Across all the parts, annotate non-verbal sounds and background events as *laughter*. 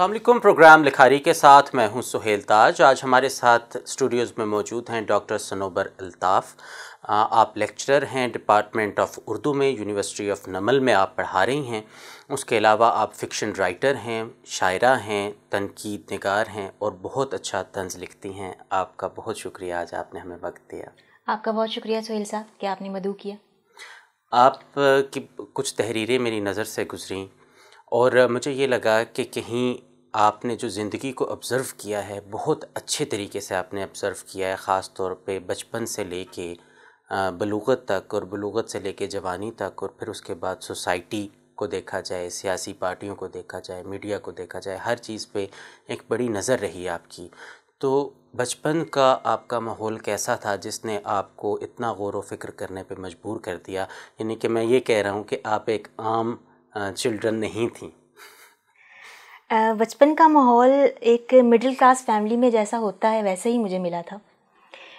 Aslam programme लिखारी के साथ मैं हूं सुहेल ताज आज हमारे साथ स्टूडियोज़ में मौजूद हैं डॉक्टर सनोबर अल्ताफ़ आप लेक्चरर हैं डिपार्टमेंट ऑफ उर्दू में यूनिवर्सिटी ऑफ नमल में आप पढ़ा रही हैं उसके अलावा आप फ़िक्शन राइटर हैं शायरा हैं तनकीद नगार हैं और बहुत अच्छा तंज लिखती हैं आपका बहुत शुक्रिया आज आपने हमें वक्त दिया आपका बहुत शुक्रिया सुहेल साहब कि आपने मधु किया आप की कुछ तहरीरें मेरी नज़र से गुजरी और मुझे ये लगा कि कहीं आपने जो ज़िंदगी को ऑब्ज़र्व किया है बहुत अच्छे तरीके से आपने ऑब्ज़र्व किया है ख़ास तौर पे बचपन से लेके बलूगत तक और बलूगत से लेके जवानी तक और फिर उसके बाद सोसाइटी को देखा जाए सियासी पार्टियों को देखा जाए मीडिया को देखा जाए हर चीज़ पे एक बड़ी नज़र रही आपकी तो बचपन का आपका माहौल कैसा था जिसने आपको इतना गौर फिक्र करने पर मजबूर कर दिया यानी कि मैं ये कह रहा हूँ कि आप एक आम चिल्ड्रन नहीं थी बचपन का माहौल एक मिडिल क्लास फैमिली में जैसा होता है वैसे ही मुझे मिला था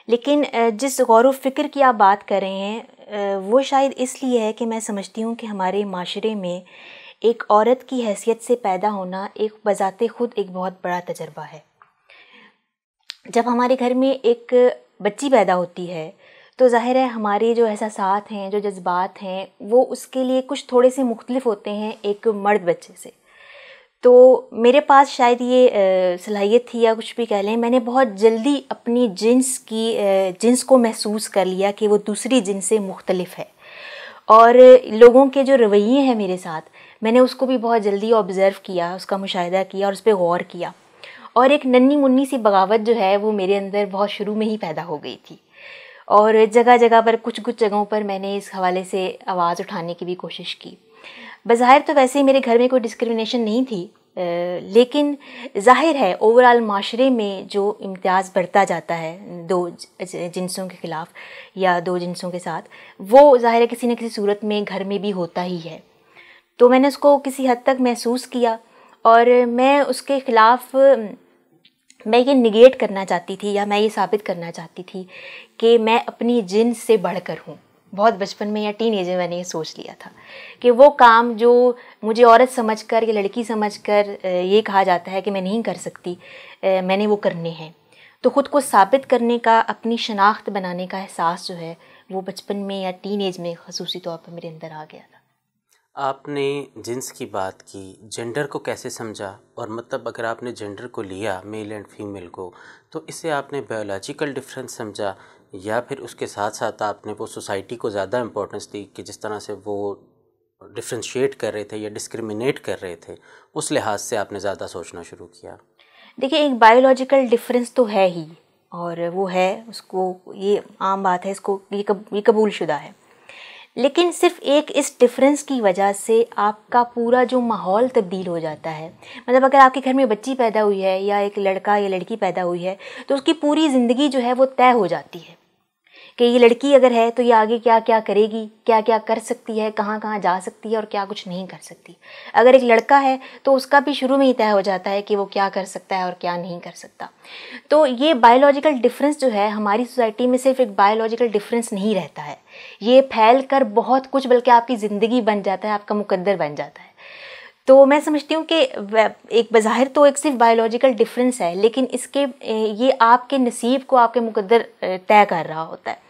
लेकिन जिस गौर फिक्र की आप बात कर रहे हैं वो शायद इसलिए है कि मैं समझती हूँ कि हमारे माशरे में एक औरत की हैसियत से पैदा होना एक बजात ख़ुद एक बहुत बड़ा तजर्बा है जब हमारे घर में एक बच्ची पैदा होती है तो ज़ाहिर है हमारे जो एहसास हैं जो जज्बात हैं वो उसके लिए कुछ थोड़े से मुख्तलिफ होते हैं एक मर्द बच्चे से तो मेरे पास शायद ये सलाहियत थी या कुछ भी कह लें मैंने बहुत जल्दी अपनी जिन्स की जिन्स को महसूस कर लिया कि वो दूसरी जिन्स से मुख्तलफ़ है और लोगों के जो रवैये हैं मेरे साथ मैंने उसको भी बहुत जल्दी ऑब्ज़र्व किया उसका मुशाह किया और उस पर गौर किया और एक नन्नी मुन्नी सी बगावत जो है वो मेरे अंदर बहुत शुरू में ही पैदा हो गई थी और जगह जगह पर कुछ कुछ जगहों पर मैंने इस हवाले से आवाज़ उठाने की भी कोशिश की बाहिर तो वैसे ही मेरे घर में कोई डिस्क्रिमिनेशन नहीं थी लेकिन जाहिर है ओवरऑल माशरे में जो इम्तियाज़ बढ़ता जाता है दो जिनसों के ख़िलाफ़ या दो जिनसों के साथ वो ज़ाहिर है किसी न किसी सूरत में घर में भी होता ही है तो मैंने उसको किसी हद तक महसूस किया और मैं उसके ख़िलाफ़ मैं ये निगेट करना चाहती थी या मैं ये साबित करना चाहती थी कि मैं अपनी जिन से बढ़कर हूँ बहुत बचपन में या टीन एज में मैंने ये सोच लिया था कि वो काम जो मुझे औरत समझकर या लड़की समझकर ये कहा जाता है कि मैं नहीं कर सकती मैंने वो करने हैं तो ख़ुद को साबित करने का अपनी शनाख्त बनाने का एहसास जो है वो बचपन में या टीन एज में खसूसी तौर पर मेरे अंदर आ गया था आपने जिन्स की बात की जेंडर को कैसे समझा और मतलब अगर आपने जेंडर को लिया मेल एंड फीमेल को तो इसे आपने बायोलॉजिकल डिफरेंस समझा या फिर उसके साथ साथ आपने वो सोसाइटी को ज़्यादा इम्पोर्टेंस दी कि जिस तरह से वो डिफ्रेंशिएट कर रहे थे या डिस्क्रिमिनेट कर रहे थे उस लिहाज से आपने ज़्यादा सोचना शुरू किया देखिए एक बायोलॉजिकल डिफरेंस तो है ही और वो है उसको ये आम बात है इसको ये कब, ये कबूल शुदा है लेकिन सिर्फ एक इस डिफरेंस की वजह से आपका पूरा जो माहौल तब्दील हो जाता है मतलब अगर आपके घर में बच्ची पैदा हुई है या एक लड़का या लड़की पैदा हुई है तो उसकी पूरी ज़िंदगी जो है वो तय हो जाती है कि ये लड़की अगर है तो ये आगे क्या क्या करेगी क्या क्या कर सकती है कहाँ कहाँ जा सकती है और क्या कुछ नहीं कर सकती अगर एक लड़का है तो उसका भी शुरू में ही तय हो जाता है कि वो क्या कर सकता है और क्या नहीं कर सकता तो ये बायोलॉजिकल डिफरेंस जो है हमारी सोसाइटी में सिर्फ एक बायोलॉजिकल डिफरेंस नहीं रहता है ये फैल कर बहुत कुछ बल्कि आपकी ज़िंदगी बन जाता है आपका मुकद्दर बन जाता है तो मैं समझती हूँ कि एक बज़ाहिर तो एक सिर्फ बायोलॉजिकल डिफरेंस है लेकिन इसके ये आपके नसीब को आपके मुकद्दर तय कर रहा होता है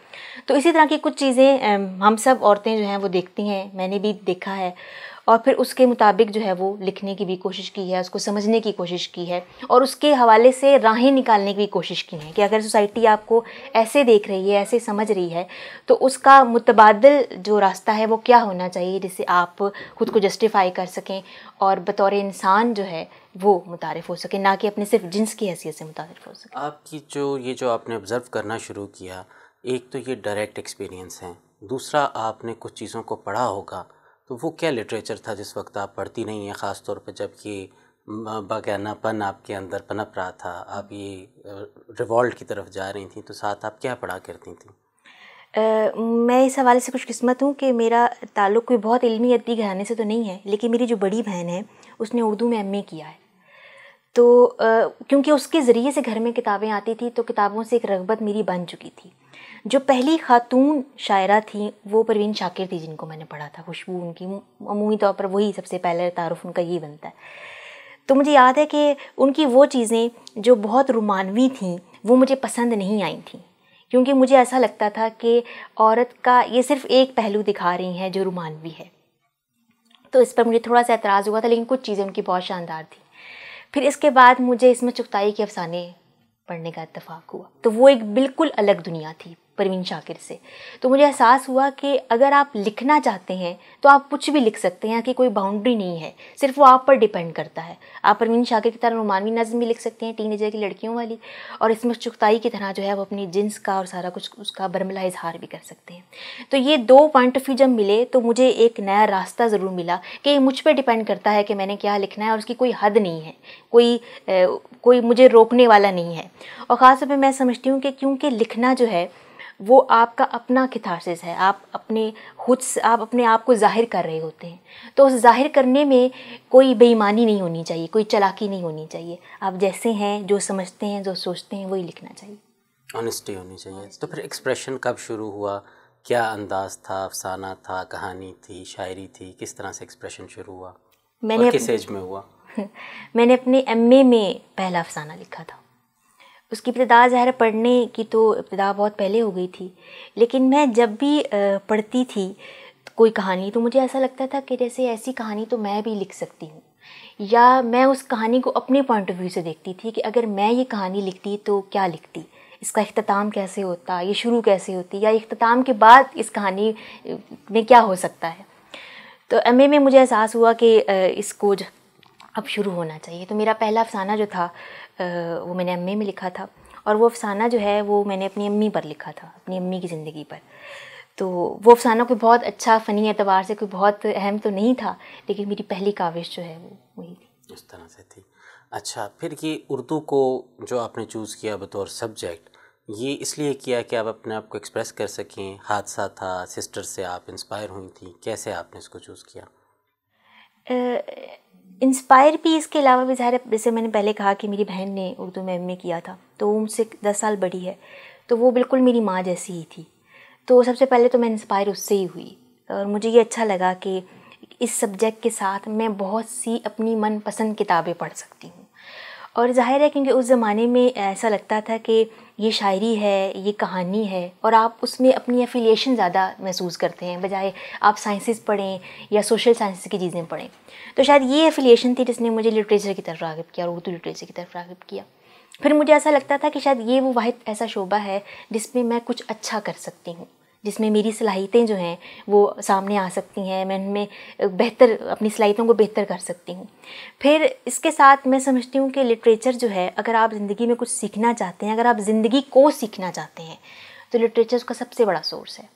तो इसी तरह की कुछ चीज़ें हम सब औरतें जो हैं वो देखती हैं मैंने भी देखा है और फिर उसके मुताबिक जो है वो लिखने की भी कोशिश की है उसको समझने की कोशिश की है और उसके हवाले से राहें निकालने की भी कोशिश की है कि अगर सोसाइटी आपको ऐसे देख रही है ऐसे समझ रही है तो उसका मुतबादल जो रास्ता है वो क्या होना चाहिए जिससे आप खुद को जस्टिफाई कर सकें और बतौर इंसान जो है वो मुतारफ़ हो सके ना कि अपने सिर्फ जिन्स की हैसियत से मुतारफ़ हो सके आपकी जो ये जो आपने ऑब्ज़र्व करना शुरू किया एक तो ये डायरेक्ट एक्सपीरियंस हैं दूसरा आपने कुछ चीज़ों को पढ़ा होगा तो वो क्या लिटरेचर था जिस वक्त आप पढ़ती नहीं हैं ख़ास तौर पर जब ये बागानापन आपके अंदर पनप रहा था आप ये रिवॉल्ट की तरफ जा रही थी तो साथ आप क्या पढ़ा करती थी आ, मैं इस हवाले से कुछ किस्मत हूँ कि मेरा ताल्लुक़ कोई बहुत इलमी अदबी घराने से तो नहीं है लेकिन मेरी जो बड़ी बहन है उसने उर्दू में एम किया है तो क्योंकि उसके ज़रिए से घर में किताबें आती थी तो किताबों से एक रगबत मेरी बन चुकी थी जो पहली खातून शायरा थी वो परवीन शाकिर थी जिनको मैंने पढ़ा था खुशबू उनकी अमूमी तौर पर वही सबसे पहले तारफ़ उनका यही बनता है तो मुझे याद है कि उनकी वो चीज़ें जो बहुत रोमानवी थीं वो मुझे पसंद नहीं आई थी क्योंकि मुझे ऐसा लगता था कि औरत का ये सिर्फ एक पहलू दिखा रही हैं जो रोमानवी है तो इस पर मुझे थोड़ा सा एतराज़ हुआ था लेकिन कुछ चीज़ें उनकी बहुत शानदार थी फिर इसके बाद मुझे इसमें चुगताई के अफसाने पढ़ने का इतफाक़ हुआ तो वो एक बिल्कुल अलग दुनिया थी परवीन शाकिर से तो मुझे एहसास हुआ कि अगर आप लिखना चाहते हैं तो आप कुछ भी लिख सकते हैं कि कोई बाउंड्री नहीं है सिर्फ वो आप पर डिपेंड करता है आप परवीन शाकिर की तरह रोमानवी नज़म भी लिख सकते हैं टीन की लड़कियों वाली और इसमें चुगताई की तरह जो है वो अपनी जिन्स का और सारा कुछ उसका बर्मला इजहार भी कर सकते हैं तो ये दो पॉइंट ऑफ व्यू जब मिले तो मुझे एक नया रास्ता ज़रूर मिला कि ये मुझ पर डिपेंड करता है कि मैंने क्या लिखना है और उसकी कोई हद नहीं है कोई कोई मुझे रोकने वाला नहीं है और ख़ासतौर पर मैं समझती हूँ कि क्योंकि लिखना जो है वो आपका अपना किथारसिस है आप अपने खुद से आप अपने आप को ज़ाहिर कर रहे होते हैं तो उस ज़ाहिर करने में कोई बेईमानी नहीं होनी चाहिए कोई चलाकी नहीं होनी चाहिए आप जैसे हैं जो समझते हैं जो सोचते हैं वही लिखना चाहिए ऑनेस्टी होनी चाहिए तो फिर एक्सप्रेशन कब शुरू हुआ क्या अंदाज था अफसाना था कहानी थी शायरी थी किस तरह से एक्सप्रेशन शुरू हुआ मैंने किस एज में हुआ *laughs* मैंने अपने एम में पहला अफसाना लिखा था उसकी इब्तदा ज़ाहिर पढ़ने की तो इब्तदा बहुत पहले हो गई थी लेकिन मैं जब भी पढ़ती थी कोई कहानी तो मुझे ऐसा लगता था कि जैसे ऐसी कहानी तो मैं भी लिख सकती हूँ या मैं उस कहानी को अपने पॉइंट ऑफ व्यू से देखती थी कि अगर मैं ये कहानी लिखती तो क्या लिखती इसका अख्ताम कैसे होता ये शुरू कैसे होती या अख्ताम के बाद इस कहानी में क्या हो सकता है तो एम में मुझे एहसास हुआ कि इसको अब शुरू होना चाहिए तो मेरा पहला अफसाना जो था वो मैंने एम में लिखा था और वो अफसाना जो है वो मैंने अपनी अम्मी पर लिखा था अपनी अम्मी की ज़िंदगी पर तो वो अफसाना कोई बहुत अच्छा फ़नी एतबार से कोई बहुत अहम तो नहीं था लेकिन मेरी पहली काविश जो है वो वही थी उस तरह से थी अच्छा फिर ये उर्दू को जो आपने चूज़ किया बतौर सब्जेक्ट ये इसलिए किया कि आप अपने आप को एक्सप्रेस कर सकें हादसा था सिस्टर से आप इंस्पायर हुई थी कैसे आपने इसको चूज़ किया इंस्पायर भी इसके अलावा भी ज़ाहिर जैसे मैंने पहले कहा कि मेरी बहन ने उर्दू में एम किया था तो वो मुझसे दस साल बड़ी है तो वो बिल्कुल मेरी माँ जैसी ही थी तो सबसे पहले तो मैं इंस्पायर उससे ही हुई और मुझे ये अच्छा लगा कि इस सब्जेक्ट के साथ मैं बहुत सी अपनी मनपसंद किताबें पढ़ सकती हूँ और जाहिर है क्योंकि उस ज़माने में ऐसा लगता था कि ये शायरी है ये कहानी है और आप उसमें अपनी एफिलिएशन ज़्यादा महसूस करते हैं बजाय आप साइंसेस पढ़ें या सोशल साइंस की चीज़ें पढ़ें तो शायद ये एफिलिएशन थी जिसने मुझे लिटरेचर की तरफ रागब किया और उर्दू लिटरेचर की तरफ रागब किया फिर मुझे ऐसा लगता था कि शायद ये वो वाद ऐसा शोबा है जिसमें मैं कुछ अच्छा कर सकती हूँ जिसमें मेरी सलाहियतें जो हैं वो सामने आ सकती हैं मैं उनमें बेहतर अपनी सलाहियतों को बेहतर कर सकती हूँ फिर इसके साथ मैं समझती हूँ कि लिटरेचर जो है अगर आप ज़िंदगी में कुछ सीखना चाहते हैं अगर आप ज़िंदगी को सीखना चाहते हैं तो लिटरेचर उसका सबसे बड़ा सोर्स है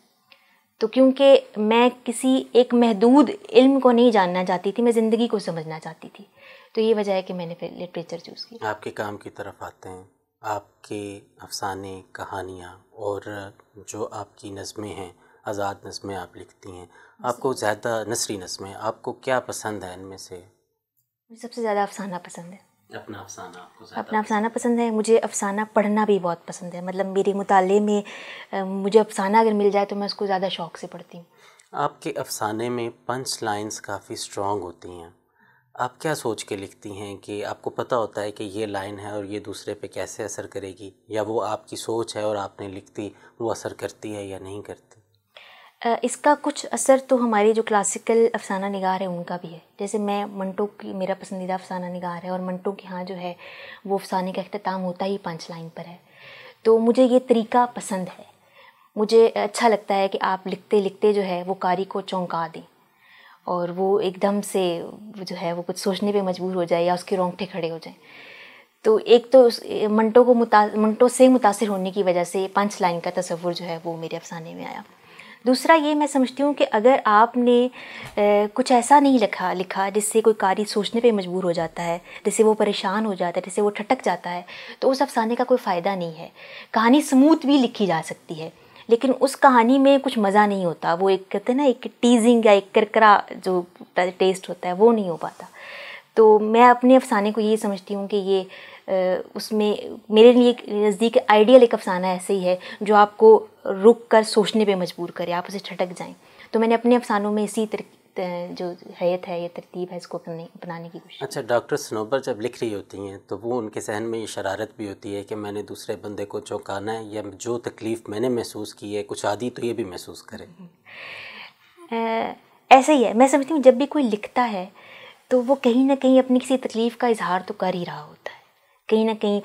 तो क्योंकि मैं किसी एक महदूद इल्म को नहीं जानना चाहती थी मैं ज़िंदगी को समझना चाहती थी तो ये वजह है कि मैंने फिर लिटरेचर चूज़ किया आपके काम की तरफ आते हैं आपके अफ़साने कहानियाँ और जो आपकी नज़में हैं आज़ाद नज़में आप लिखती हैं आपको ज़्यादा नसरी नज़में आपको क्या पसंद है इनमें से मुझे सबसे ज़्यादा अफसाना पसंद है अपना अफसाना आपको अपना अफसाना पसंद है मुझे अफसाना पढ़ना भी बहुत पसंद है मतलब मेरे मुताले में मुझे अफसाना अगर मिल जाए तो मैं उसको ज़्यादा शौक से पढ़ती हूँ आपके अफसाने में पंच लाइंस काफ़ी स्ट्रॉन्ग होती हैं आप क्या सोच के लिखती हैं कि आपको पता होता है कि ये लाइन है और ये दूसरे पे कैसे असर करेगी या वो आपकी सोच है और आपने लिखती वो असर करती है या नहीं करती इसका कुछ असर तो हमारी जो क्लासिकल अफसाना निगार है उनका भी है जैसे मैं मंटो की मेरा पसंदीदा अफसाना निगार है और मंटो के यहाँ जो है वो अफसाने का अख्ताम होता ही पाँच लाइन पर है तो मुझे ये तरीका पसंद है मुझे अच्छा लगता है कि आप लिखते लिखते जो है वो कारी को चौंका दें और वो एकदम से जो है वो कुछ सोचने पे मजबूर हो जाए या उसके रोंगटे खड़े हो जाए तो एक तो मंटो को मुता मंटो से मुतासर होने की वजह से पंच लाइन का तस्वुर जो है वो मेरे अफसाने में आया दूसरा ये मैं समझती हूँ कि अगर आपने ए, कुछ ऐसा नहीं लिखा लिखा जिससे कोई कारी सोचने पे मजबूर हो जाता है जिससे वो परेशान हो जाता है जिससे वो ठटक जाता है तो उस अफसाने का कोई फ़ायदा नहीं है कहानी स्मूथ भी लिखी जा सकती है लेकिन उस कहानी में कुछ मज़ा नहीं होता वो एक कहते हैं ना एक टीजिंग या एक करकरा जो टेस्ट होता है वो नहीं हो पाता तो मैं अपने अफसाने को ये समझती हूँ कि ये उसमें मेरे लिए नज़दीक आइडियल एक अफसाना ऐसे ही है जो आपको रुक कर सोचने पर मजबूर करे आप उसे छटक जाएँ तो मैंने अपने अफसानों में इसी जो हैत है या तरतीब है इसको अपने अपनाने की कोशिश अच्छा डॉक्टर सनोबर जब लिख रही होती हैं तो वो उनके जहन में ये शरारत भी होती है कि मैंने दूसरे बंदे को चौंकाना है या जो तकलीफ़ मैंने महसूस की है कुछ आदि तो ये भी महसूस करें ऐसा ही है मैं समझती हूँ जब भी कोई लिखता है तो वो कहीं ना कहीं अपनी किसी तकलीफ़ का इजहार तो कर ही रहा होता है कहीं ना कहीं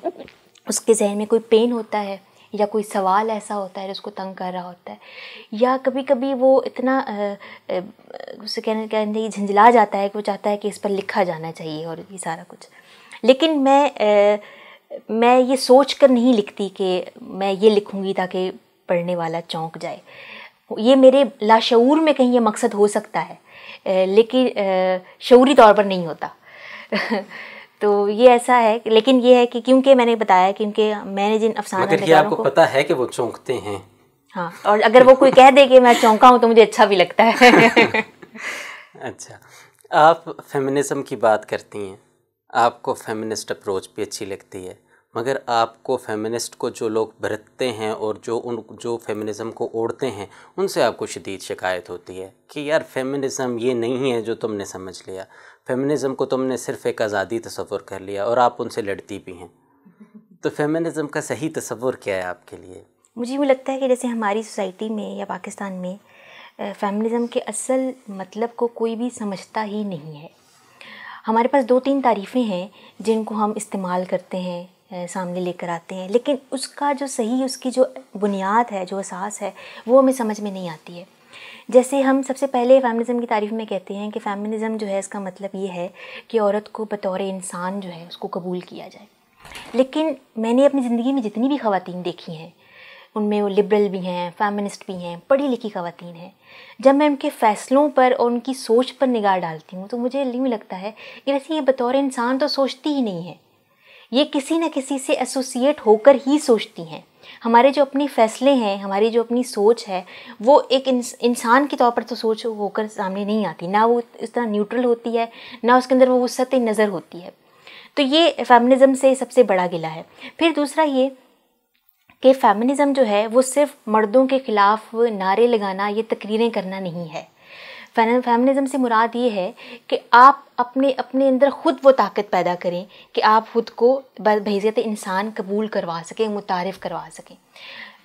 उसके जहन में कोई पेन होता है या कोई सवाल ऐसा होता है जो उसको तंग कर रहा होता है या कभी कभी वो इतना उसे कहने कहने झंझला जाता है कि वो चाहता है कि इस पर लिखा जाना चाहिए और ये सारा कुछ लेकिन मैं मैं ये सोच कर नहीं लिखती कि मैं ये लिखूँगी ताकि पढ़ने वाला चौंक जाए ये मेरे लाशूर में कहीं ये मकसद हो सकता है लेकिन शौरी तौर पर नहीं होता *laughs* तो ये ऐसा है लेकिन ये है कि क्योंकि मैंने बताया क्योंकि मैंने जिन अफसाना मगर ये आपको पता है कि वो चौंकते हैं हाँ और अगर वो कोई कह दे कि मैं चौंका हूँ तो मुझे अच्छा भी लगता है *laughs* अच्छा आप फेमिनिज्म की बात करती हैं आपको फेमिनिस्ट अप्रोच भी अच्छी लगती है मगर आपको फेमिनिस्ट को जो लोग बरतते हैं और जो उन जो फेमिनिज़म को ओढ़ते हैं उनसे आपको शदीद शिकायत होती है कि यार फेमिनिज़म ये नहीं है जो तुमने समझ लिया फेमिनिज़म को तुमने सिर्फ एक आज़ादी तस्वुर कर लिया और आप उनसे लड़ती भी हैं तो फेमिनिज़म का सही तस्वुर क्या है आपके लिए मुझे यूँ लगता है कि जैसे हमारी सोसाइटी में या पाकिस्तान में फेमिनिज़म के असल मतलब को कोई भी समझता ही नहीं है हमारे पास दो तीन तारीफ़ें हैं जिनको हम इस्तेमाल करते हैं सामने लेकर आते हैं लेकिन उसका जो सही उसकी जो बुनियाद है जो एहसास है वो हमें समझ में नहीं आती है जैसे हम सबसे पहले फेमिनिज़म की तारीफ़ में कहते हैं कि फेमिनिज़म जो है इसका मतलब ये है कि औरत को बतौर इंसान जो है उसको कबूल किया जाए लेकिन मैंने अपनी ज़िंदगी में जितनी भी खातन देखी हैं उनमें वो लिबरल भी हैं फेमिनिस्ट भी हैं पढ़ी लिखी खातन हैं जब मैं उनके फ़ैसलों पर और उनकी सोच पर निगाह डालती हूँ तो मुझे यूँ लगता है कि वैसे ये बतौर इंसान तो सोचती ही नहीं है ये किसी न किसी से एसोसिएट होकर ही सोचती हैं हमारे जो अपनी फ़ैसले हैं हमारी जो अपनी सोच है वो एक इंसान के तौर पर तो सोच होकर सामने नहीं आती ना वो इस तरह न्यूट्रल होती है ना उसके अंदर वो वसत नज़र होती है तो ये फेमिनिज़म से सबसे बड़ा गिला है फिर दूसरा ये कि फेमिनिज़म जो है वो सिर्फ मर्दों के ख़िलाफ़ नारे लगाना ये तकरीरें करना नहीं है फेमिनिज़म से मुराद ये है कि आप अपने अपने अंदर ख़ुद वो ताकत पैदा करें कि आप ख़ुद को बहसीत इंसान कबूल करवा सकें मुतारफ़ करवा सकें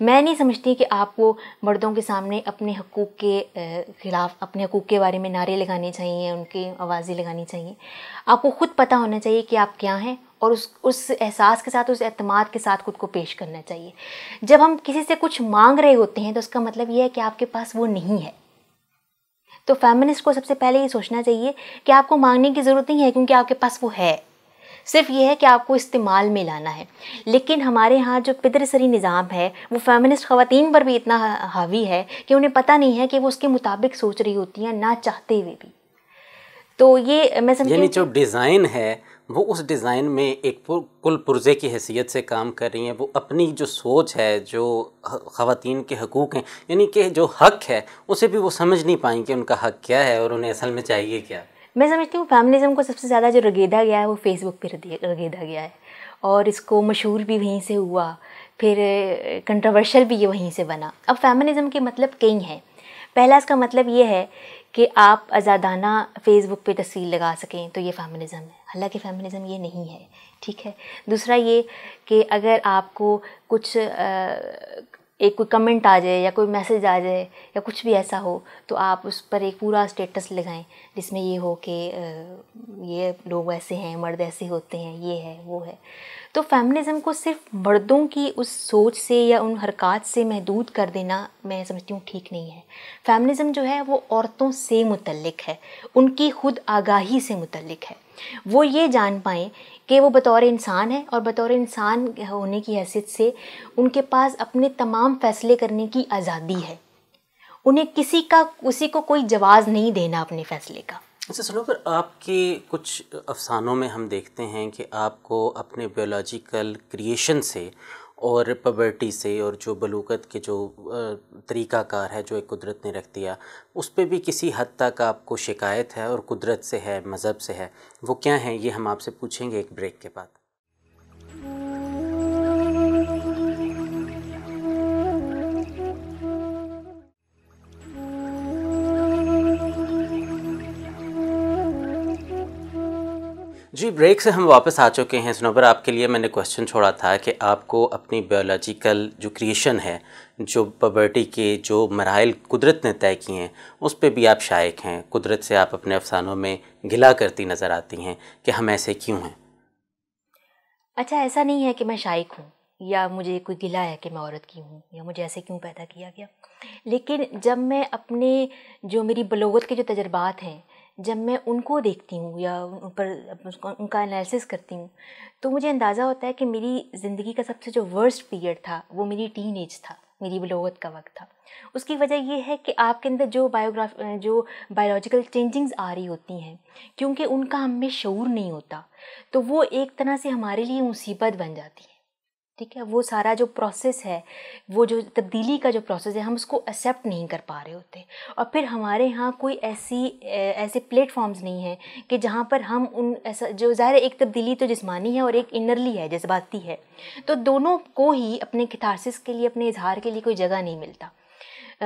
मैं नहीं समझती कि आपको मर्दों के सामने अपने हकूक़ के ख़िलाफ़ अपने हकूक़ के बारे में नारे लगाने चाहिए उनकी आवाज़ें लगानी चाहिए आपको ख़ुद पता होना चाहिए कि आप क्या हैं और उस उस एहसास के साथ उस अतमाद के साथ खुद को पेश करना चाहिए जब हम किसी से कुछ मांग रहे होते हैं तो उसका मतलब यह है कि आपके पास वो नहीं है तो फेमिनिस्ट को सबसे पहले ये सोचना चाहिए कि आपको मांगने की ज़रूरत नहीं है क्योंकि आपके पास वो है सिर्फ ये है कि आपको इस्तेमाल में लाना है लेकिन हमारे यहाँ जो पितरसरी निज़ाम है वो फेमिनिस्ट ख़वातीन पर भी इतना हावी है कि उन्हें पता नहीं है कि वो उसके मुताबिक सोच रही होती हैं ना चाहते हुए भी तो ये मैं समझ यानी जो डिज़ाइन है वो उस डिज़ाइन में एक कुल पुरज़े की हैसियत से काम कर रही हैं वो अपनी जो सोच है जो ख़वान के हकूक़ हैं यानी कि जो हक है उसे भी वो समझ नहीं पाएँ कि उनका हक क्या है और उन्हें असल में चाहिए क्या मैं समझती हूँ फैमिलिज़म को सबसे ज़्यादा जो रगेदा गया है वो फेसबुक पर रगेदा गया है और इसको मशहूर भी वहीं से हुआ फिर कंट्रोवर्शल भी ये वहीं से बना अब फैमिलिज़म के मतलब कई हैं पहला इसका मतलब ये है कि आप आज़ादाना फेसबुक पे तस्वीर लगा सकें तो ये फैमिलिज़म है हालांकि फेमिनिज़म ये नहीं है ठीक है दूसरा ये कि अगर आपको कुछ आ, एक कोई कमेंट आ जाए या कोई मैसेज आ जाए या कुछ भी ऐसा हो तो आप उस पर एक पूरा स्टेटस लगाएं जिसमें ये हो कि ये लोग ऐसे हैं मर्द ऐसे होते हैं ये है वो है तो फेमिनिज़म को सिर्फ मर्दों की उस सोच से या उन हरकत से महदूद कर देना मैं समझती हूँ ठीक नहीं है फेमिनिज़म जो है वो औरतों से मुतलक है उनकी खुद आगाही से मुतलक है वो ये जान पाएँ कि वो बतौर इंसान है और बतौर इंसान होने की हैसियत से उनके पास अपने तमाम फैसले करने की आज़ादी है उन्हें किसी का किसी को कोई जवाब नहीं देना अपने फैसले का अच्छा सुनो पर आपके कुछ अफसानों में हम देखते हैं कि आपको अपने बायोलॉजिकल क्रिएशन से और पबर्टी से और जो बलूकत के जो तरीक़ाकार है जो एक कुदरत ने रख दिया उस पर भी किसी हद तक आपको शिकायत है और कुदरत से है मज़हब से है वो क्या है ये हम आपसे पूछेंगे एक ब्रेक के बाद जी ब्रेक से हम वापस आ चुके हैं स्नोबर आपके लिए मैंने क्वेश्चन छोड़ा था कि आपको अपनी बायोलॉजिकल जो क्रिएशन है जो पबर्टी के जो मराइल कुदरत ने तय किए हैं उस पर भी आप शायक हैं कुदरत से आप अपने अफसानों में गिला करती नज़र आती हैं कि हम ऐसे क्यों हैं अच्छा ऐसा नहीं है कि मैं शाइक हूँ या मुझे कोई गिला है कि मैं औरत की हूँ या मुझे ऐसे क्यों पैदा किया गया लेकिन जब मैं अपने जो मेरी बलोगत के जो तजर्बात हैं जब मैं उनको देखती हूँ या उन पर उनका एनालिसिस करती हूँ तो मुझे अंदाज़ा होता है कि मेरी ज़िंदगी का सबसे जो वर्स्ट पीरियड था वो मेरी टीन एज था मेरी बलोगत का वक्त था उसकी वजह यह है कि आपके अंदर जो बायोग्राफ जो बायोलॉजिकल चेंजिंग्स आ रही होती हैं क्योंकि उनका हम में शूर नहीं होता तो वो एक तरह से हमारे लिए मुसीबत बन जाती ठीक है वो सारा जो प्रोसेस है वो जो तब्दीली का जो प्रोसेस है हम उसको एक्सेप्ट नहीं कर पा रहे होते और फिर हमारे यहाँ कोई ऐसी ऐसे प्लेटफॉर्म्स नहीं हैं कि जहाँ पर हम उन ऐसा जो ज़ाहिर एक तब्दीली तो जिसमानी है और एक इनरली है जज्बाती है तो दोनों को ही अपने किथारसिस के लिए अपने इजहार के लिए कोई जगह नहीं मिलता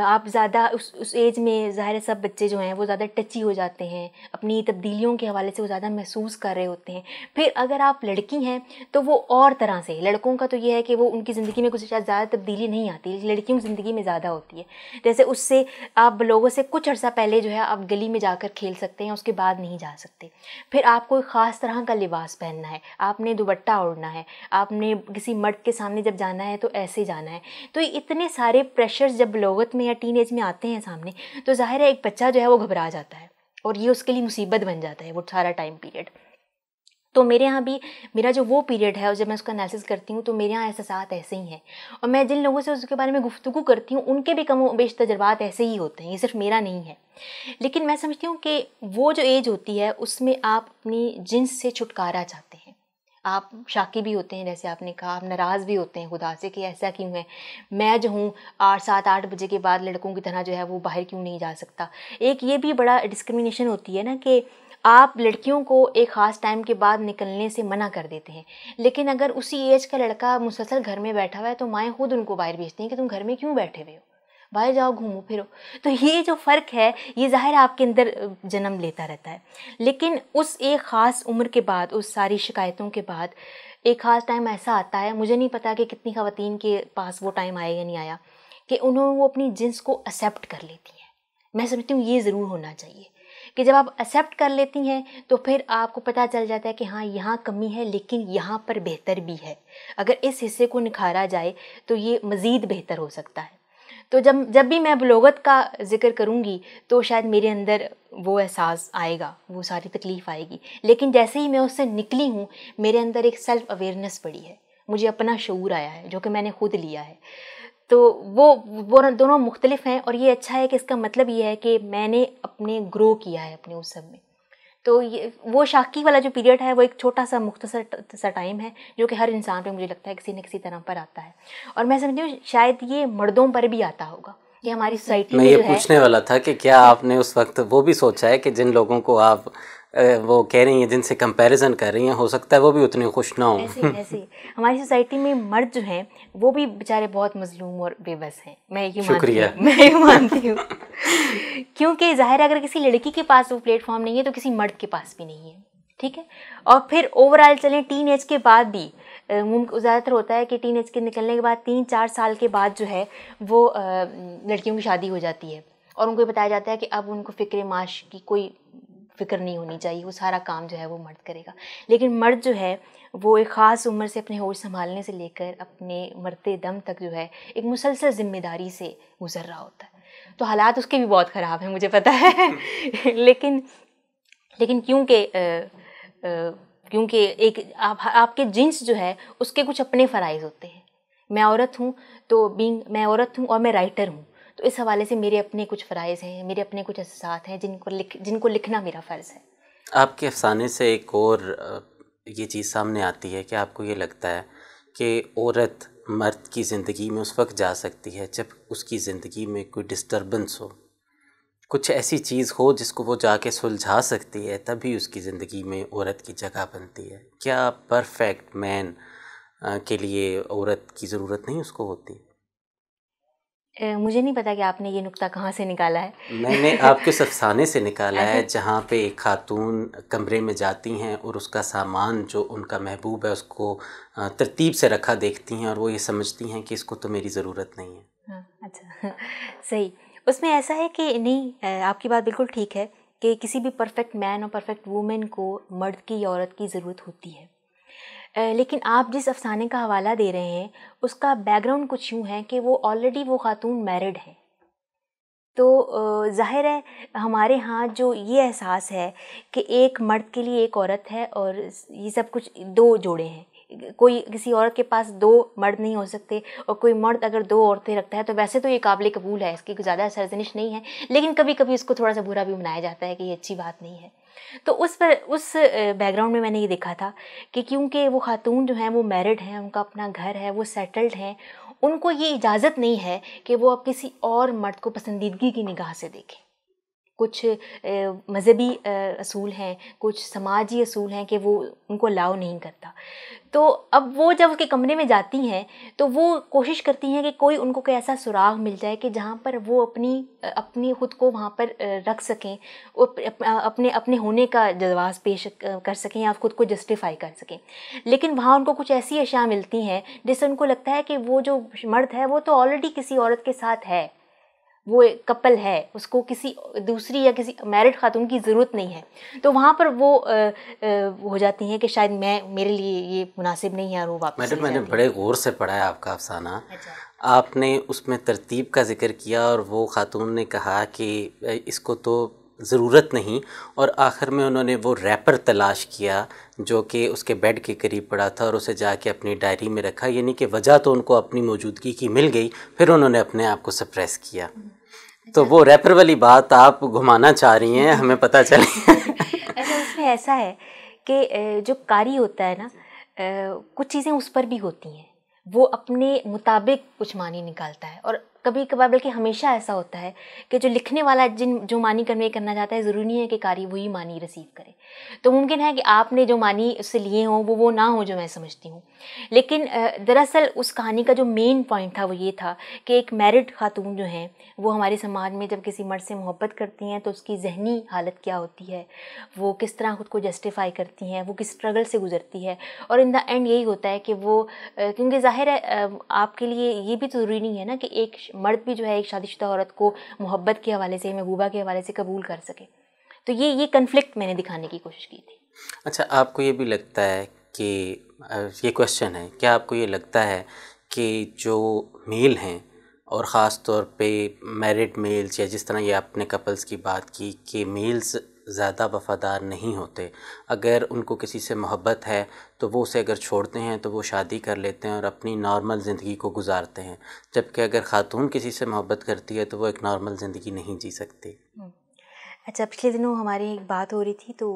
आप ज़्यादा उस उस एज में ज़ाहिर सब बच्चे जो हैं वो ज़्यादा टची हो जाते हैं अपनी तब्दीलियों के हवाले से वो ज़्यादा महसूस कर रहे होते हैं फिर अगर आप लड़की हैं तो वो और तरह से लड़कों का तो ये है कि वो उनकी ज़िंदगी में कुछ शायद ज़्यादा तब्दीली नहीं आती लड़कियों की ज़िंदगी में ज़्यादा होती है जैसे उससे आप लोगों से कुछ अर्सा पहले जो है आप गली में जाकर खेल सकते हैं उसके बाद नहीं जा सकते फिर आपको एक ख़ास तरह का लिबास पहनना है आपने दुबट्टा ओढ़ना है आपने किसी मर्द के सामने जब जाना है तो ऐसे जाना है तो इतने सारे प्रेशर्स जब बलोगत में में या टीन में आते हैं सामने तो ज़ाहिर है एक बच्चा जो है वो घबरा जाता है और ये उसके लिए मुसीबत बन जाता है वो सारा टाइम पीरियड तो मेरे यहाँ भी मेरा जो वो पीरियड है और जब मैं उसका एनालिसिस करती हूँ तो मेरे यहाँ एहसास ऐसे ही हैं और मैं जिन लोगों से उसके बारे में गुफ्तु करती हूँ उनके भी कम बेश तजर्बात ऐसे ही होते हैं ये सिर्फ मेरा नहीं है लेकिन मैं समझती हूँ कि वो जो एज होती है उसमें आप अपनी जिन्स से छुटकारा चाहते हैं आप शाकी भी होते हैं जैसे आपने कहा आप नाराज़ भी होते हैं खुदा से कि ऐसा क्यों है मैं जो हूँ आठ सात आठ बजे के बाद लड़कों की तरह जो है वो बाहर क्यों नहीं जा सकता एक ये भी बड़ा डिस्क्रिमिनेशन होती है ना कि आप लड़कियों को एक ख़ास टाइम के बाद निकलने से मना कर देते हैं लेकिन अगर उसी एज का लड़का मुसलसल घर में बैठा हुआ है तो माएँ खुद उनको बाहर भेजती हैं कि तुम घर में क्यों बैठे हुए हो बाहर जाओ घूमो फिरो तो ये जो फ़र्क है ये ज़ाहिर आपके अंदर जन्म लेता रहता है लेकिन उस एक ख़ास उम्र के बाद उस सारी शिकायतों के बाद एक ख़ास टाइम ऐसा आता है मुझे नहीं पता कि कितनी ख़वान के पास वो टाइम आया या नहीं आया कि उन्होंने वो अपनी जिन्स को एक्सेप्ट कर लेती हैं मैं समझती हूँ ये ज़रूर होना चाहिए कि जब आप एक्सेप्ट कर लेती हैं तो फिर आपको पता चल जाता है कि हाँ यहाँ कमी है लेकिन यहाँ पर बेहतर भी है अगर इस हिस्से को निखारा जाए तो ये मज़ीद बेहतर हो सकता है तो जब जब भी मैं बलोगत का जिक्र करूँगी तो शायद मेरे अंदर वो एहसास आएगा वो सारी तकलीफ़ आएगी लेकिन जैसे ही मैं उससे निकली हूँ मेरे अंदर एक सेल्फ़ अवेयरनेस पड़ी है मुझे अपना शूर आया है जो कि मैंने खुद लिया है तो वो वो दोनों मुख्तलिफ हैं और ये अच्छा है कि इसका मतलब ये है कि मैंने अपने ग्रो किया है अपने उस सब में तो ये वो शाकी वाला जो पीरियड है वो एक छोटा सा मुख्तसर सा टाइम है जो कि हर इंसान पे मुझे लगता है किसी न किसी तरह पर आता है और मैं समझती हूँ शायद ये मर्दों पर भी आता होगा ये हमारी सोसाइटी मैं ये पूछने वाला था कि क्या आपने उस वक्त वो भी सोचा है कि जिन लोगों को आप वो कह रही हैं जिनसे कंपैरिजन कर रही हैं हो सकता है वो भी उतने खुश ना हो ऐसे ऐसे हमारी सोसाइटी में मर्द जो हैं वो भी बेचारे बहुत मजलूम और बेबस हैं मैं ये शुक्रिया मैं ये मानती हूँ क्योंकि ज़ाहिर अगर किसी लड़की के पास वो प्लेटफॉर्म नहीं है तो किसी मर्द के पास भी नहीं है ठीक है और फिर ओवरऑल चलें टीन एज के बाद भी ज़्यादातर होता है कि टीन एज के निकलने के बाद तीन चार साल के बाद जो है वो लड़कियों की शादी हो जाती है और उनको बताया जाता है कि अब उनको फ़िक्र माश की कोई फिक्र नहीं होनी चाहिए वो सारा काम जो है वो मर्द करेगा लेकिन मर्द जो है वो एक ख़ास उम्र से अपने होश संभालने से लेकर अपने मरते दम तक जो है एक मुसलसल ज़िम्मेदारी से गुजर रहा होता है तो हालात उसके भी बहुत ख़राब हैं मुझे पता है *laughs* लेकिन लेकिन क्योंकि क्योंकि एक आप आपके जींस जो है उसके कुछ अपने फ़राइज़ होते हैं मैं औरत हूँ तो बींग मैं औरत हूँ और मैं राइटर हूँ तो इस हवाले से मेरे अपने कुछ फ़राइज़ हैं मेरे अपने कुछ असात हैं जिनको लिख जिनको लिखना मेरा फ़र्ज़ है आपके अफसाने से एक और ये चीज़ सामने आती है कि आपको ये लगता है कि औरत मर्द की ज़िंदगी में उस वक्त जा सकती है जब उसकी ज़िंदगी में कोई डिस्टर्बेंस हो कुछ ऐसी चीज़ हो जिसको वो जाके सुलझा सकती है तभी उसकी ज़िंदगी में औरत की जगह बनती है क्या परफेक्ट मैन के लिए औरत की ज़रूरत नहीं उसको होती मुझे नहीं पता कि आपने ये नुक्ता कहाँ से निकाला है मैंने आपके सफसाने से निकाला *laughs* है जहाँ पे एक खातून कमरे में जाती हैं और उसका सामान जो उनका महबूब है उसको तरतीब से रखा देखती हैं और वो ये समझती हैं कि इसको तो मेरी ज़रूरत नहीं है हाँ, अच्छा *laughs* सही उसमें ऐसा है कि नहीं आपकी बात बिल्कुल ठीक है कि किसी भी परफेक्ट मैन और परफेक्ट वूमेन को मर्द की औरत की ज़रूरत होती है लेकिन आप जिस अफसाने का हवाला दे रहे हैं उसका बैकग्राउंड कुछ यूँ है कि वो ऑलरेडी वो खातून मैरिड है तो ज़ाहिर है हमारे यहाँ जो ये एहसास है कि एक मर्द के लिए एक औरत है और ये सब कुछ दो जोड़े हैं कोई किसी औरत के पास दो मर्द नहीं हो सकते और कोई मर्द अगर दो औरतें रखता है तो वैसे तो ये काबिल कबूल है इसकी ज़्यादा सरजनिश नहीं है लेकिन कभी कभी इसको थोड़ा सा बुरा भी मनाया जाता है कि ये अच्छी बात नहीं है तो उस पर उस बैकग्राउंड में मैंने ये देखा था कि क्योंकि वो खातून जो हैं वो मैरिड हैं उनका अपना घर है वो सेटल्ड हैं उनको ये इजाज़त नहीं है कि वो अब किसी और मर्द को पसंदीदगी की निगाह से देखें कुछ मज़हबी असूल हैं कुछ समाजी असूल हैं कि वो उनको अलाउ नहीं करता तो अब वो जब उसके कमरे में जाती हैं तो वो कोशिश करती हैं कि कोई उनको कोई ऐसा सुराग मिल जाए कि जहाँ पर वो अपनी अपनी खुद को वहाँ पर रख सकें अपने अपने होने का जवाब पेश कर सकें या खुद को जस्टिफाई कर सकें लेकिन वहाँ उनको कुछ ऐसी अशियाँ मिलती हैं जिससे उनको लगता है कि वो जो मर्द है वो तो ऑलरेडी किसी औरत के साथ है वो एक कपल है उसको किसी दूसरी या किसी मैरिड खातून की ज़रूरत नहीं है तो वहाँ पर वो आ, आ, हो जाती हैं कि शायद मैं मेरे लिए ये मुनासिब नहीं है और वो वापस मैडम मैंने बड़े गौर से पढ़ा है आपका अफसाना अच्छा। आपने उसमें तरतीब का जिक्र किया और वो खातून ने कहा कि इसको तो ज़रूरत नहीं और आखिर में उन्होंने वो रैपर तलाश किया जो कि उसके बेड के करीब पड़ा था और उसे जाके अपनी डायरी में रखा यानी कि वजह तो उनको अपनी मौजूदगी की मिल गई फिर उन्होंने अपने आप को सप्रेस किया हम्म। तो वो रैपर वाली बात आप घुमाना चाह रही हैं हमें पता चले *laughs* अच्छा उसमें ऐसा है कि जो कारी होता है ना कुछ चीज़ें उस पर भी होती हैं वो अपने मुताबिक कुछ मानी निकालता है और कभी कभार बल्कि हमेशा ऐसा होता है कि जो लिखने वाला जिन जो मानी कन्वे करना चाहता है ज़रूरी नहीं है कि कारी वही मानी रिसीव करे तो मुमकिन है कि आपने जो मानी उससे लिए हों वो वो ना हो जो मैं समझती हूँ लेकिन दरअसल उस कहानी का जो मेन पॉइंट था वो ये था कि एक मैरिड खातून जो हैं वो हमारे समाज में जब किसी मर्द से मोहब्बत करती हैं तो उसकी जहनी हालत क्या होती है वो किस तरह खुद को जस्टिफाई करती हैं वो किस स्ट्रगल से गुजरती है और इन द एंड यही होता है कि वो क्योंकि ज़ाहिर है आपके लिए ये भी तो ज़रूरी नहीं है ना कि एक मर्द भी जो है एक शादीशुदा औरत को मोहब्बत के हवाले से महबूबा के हवाले से कबूल कर सके तो ये ये कन्फ्लिक्ट मैंने दिखाने की कोशिश की थी अच्छा आपको ये भी लगता है कि ये क्वेश्चन है क्या आपको ये लगता है कि जो मेल हैं और ख़ास तौर पे मैरिड मेल्स या जिस तरह ये आपने कपल्स की बात की कि मेल्स ज़्यादा वफ़ादार नहीं होते अगर उनको किसी से मोहब्बत है तो वो उसे अगर छोड़ते हैं तो वो शादी कर लेते हैं और अपनी नॉर्मल ज़िंदगी को गुजारते हैं जबकि अगर ख़ातून किसी से मोहब्बत करती है तो वो एक नॉर्मल ज़िंदगी नहीं जी सकती हम्म। अच्छा पिछले दिनों हमारी एक बात हो रही थी तो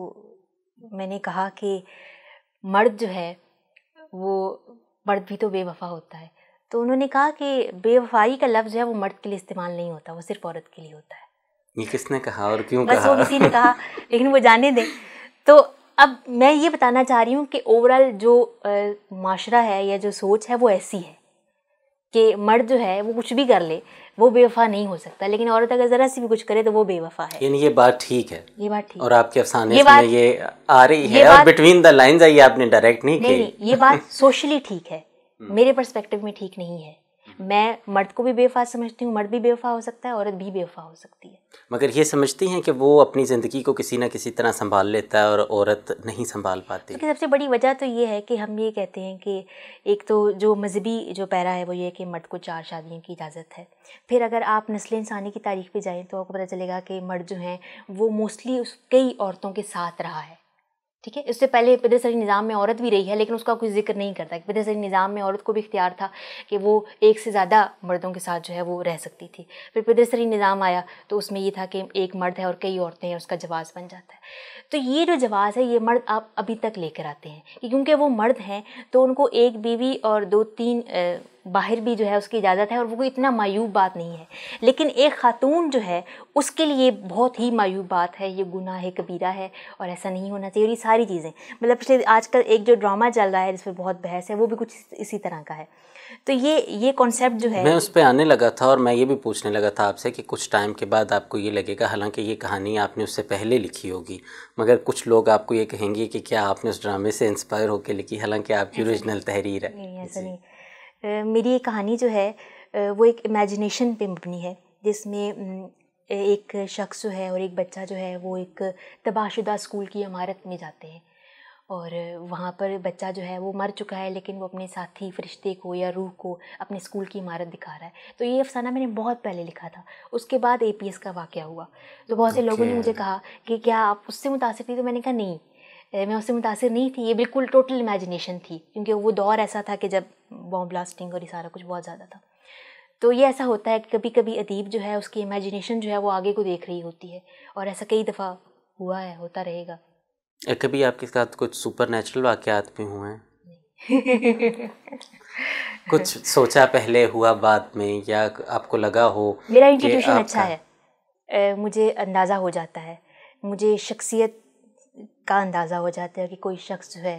मैंने कहा कि मर्द जो है वो मर्द भी तो बेवफा होता है तो उन्होंने कहा कि बेवफाई का लफ्ज़ है वो मर्द के लिए इस्तेमाल नहीं होता वो सिर्फ औरत के लिए होता है ये किसने कहा और क्यों बस कहा? वो किसी ने कहा *laughs* लेकिन वो जाने दें तो अब मैं ये बताना चाह रही हूँ कि ओवरऑल जो माशरा है या जो सोच है वो ऐसी है कि मर्द जो है वो कुछ भी कर ले वो बेवफा नहीं हो सकता लेकिन औरत अगर ज़रा सी भी कुछ करे तो वो बेवफा है यानी ये बात ठीक है ये बात ठीक और आपके अफसाने ये बात, ये आ रही है और बिटवीन द लाइंस आई आपने डायरेक्ट नहीं, नहीं, नहीं ये बात सोशली *laughs* ठीक है हम्म। मेरे परस्पेक्टिव में ठीक नहीं है मैं मर्द को भी बेवफा समझती हूँ मर्द भी बेवफा हो सकता है औरत भी बेवफा हो सकती है मगर ये समझती हैं कि वो अपनी ज़िंदगी को किसी ना किसी तरह संभाल लेता है और औरत नहीं संभाल पाती क्योंकि सबसे बड़ी वजह तो ये है कि हम ये कहते हैं कि एक तो जो मजहबी जो पैरा है वो ये है कि मर्द को चार शादियों की इजाज़त है फिर अगर आप नस्ल इंसानी की तारीख पर जाएँ तो आपको पता चलेगा कि मर्द जो हैं वो मोस्टली उस कई औरतों के साथ रहा है ठीक है इससे पहले पिदरसरी निज़ाम में औरत भी रही है लेकिन उसका कोई जिक्र नहीं करता कि पिदरसरी निज़ाम में औरत को भी इख्तियार था कि वो एक से ज़्यादा मर्दों के साथ जो है वो रह सकती थी फिर पिदरसरी निज़ाम आया तो उसमें ये था कि एक मर्द है और कई औरतें हैं उसका जवाज़ बन जाता है तो ये जो जवाज़ है ये मर्द आप अभी तक लेकर आते हैं क्योंकि वो मर्द हैं तो उनको एक बीवी और दो तीन बाहर भी जो है उसकी इजाज़त है और वो कोई इतना मायूब बात नहीं है लेकिन एक ख़ातून जो है उसके लिए बहुत ही मायूब बात है ये गुनाह कबीरा है और ऐसा नहीं होना चाहिए और ये सारी चीज़ें मतलब पिछले आजकल एक जो ड्रामा चल रहा है जिस पर बहुत बहस है वो भी कुछ इसी तरह का है तो ये ये कॉन्सेप्ट जो है मैं उस पर आने लगा था और मैं ये भी पूछने लगा था आपसे कि कुछ टाइम के बाद आपको ये लगेगा हालांकि ये कहानी आपने उससे पहले लिखी होगी मगर कुछ लोग आपको ये कहेंगे कि क्या आपने उस ड्रामे से इंस्पायर होकर लिखी हालांकि आपकी ओरिजिनल तहरीर है नहीं ऐसा नहीं मेरी ये कहानी जो है वो एक इमेजिनेशन पे मबनी है जिसमें एक शख्स जो है और एक बच्चा जो है वो एक तबाहशुदा स्कूल की इमारत में जाते हैं और वहाँ पर बच्चा जो है वो मर चुका है लेकिन वो अपने साथी फरिश्ते को या रूह को अपने स्कूल की इमारत दिखा रहा है तो ये अफसाना मैंने बहुत पहले लिखा था उसके बाद ए का वाक़ हुआ तो बहुत से okay. लोगों ने मुझे कहा कि क्या आप उससे मुतासर थी तो मैंने कहा नहीं मैं उससे मुतासर नहीं थी ये बिल्कुल टोटल इमेजिनेशन थी क्योंकि वो दौर ऐसा था कि जब बॉम्ब ब्लास्टिंग और ये सारा कुछ बहुत ज़्यादा था तो ये ऐसा होता है कि कभी कभी अदीब जो है उसकी इमेजिनेशन जो है वो आगे को देख रही होती है और ऐसा कई दफ़ा हुआ है होता रहेगा कभी आपके साथ कुछ सुपर नेचुरल वाक़ात भी हुए हैं कुछ सोचा पहले हुआ बाद में या आपको लगा हो मेरा इंट्रोड्यूशन अच्छा है मुझे अंदाज़ा हो जाता है मुझे शख्सियत का अंदाज़ा हो जाता है कि कोई शख्स जो है